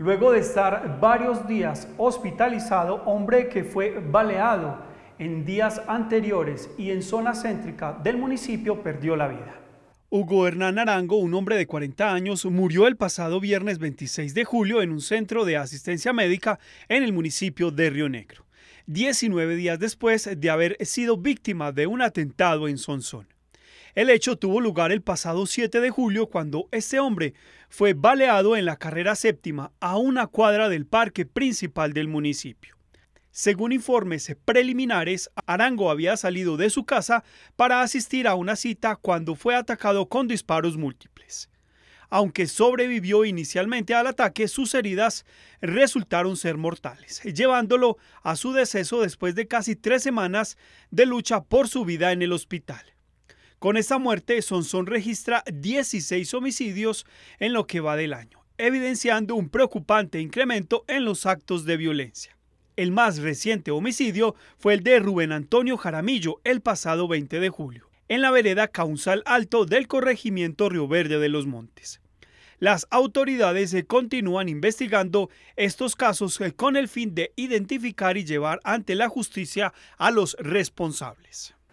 Luego de estar varios días hospitalizado, hombre que fue baleado en días anteriores y en zona céntrica del municipio, perdió la vida. Hugo Hernán Arango, un hombre de 40 años, murió el pasado viernes 26 de julio en un centro de asistencia médica en el municipio de Río Negro, 19 días después de haber sido víctima de un atentado en Sonsón. El hecho tuvo lugar el pasado 7 de julio cuando este hombre fue baleado en la carrera séptima a una cuadra del parque principal del municipio. Según informes preliminares, Arango había salido de su casa para asistir a una cita cuando fue atacado con disparos múltiples. Aunque sobrevivió inicialmente al ataque, sus heridas resultaron ser mortales, llevándolo a su deceso después de casi tres semanas de lucha por su vida en el hospital. Con esta muerte, Sonson registra 16 homicidios en lo que va del año, evidenciando un preocupante incremento en los actos de violencia. El más reciente homicidio fue el de Rubén Antonio Jaramillo el pasado 20 de julio, en la vereda Causal Alto del corregimiento Río Verde de los Montes. Las autoridades eh, continúan investigando estos casos eh, con el fin de identificar y llevar ante la justicia a los responsables.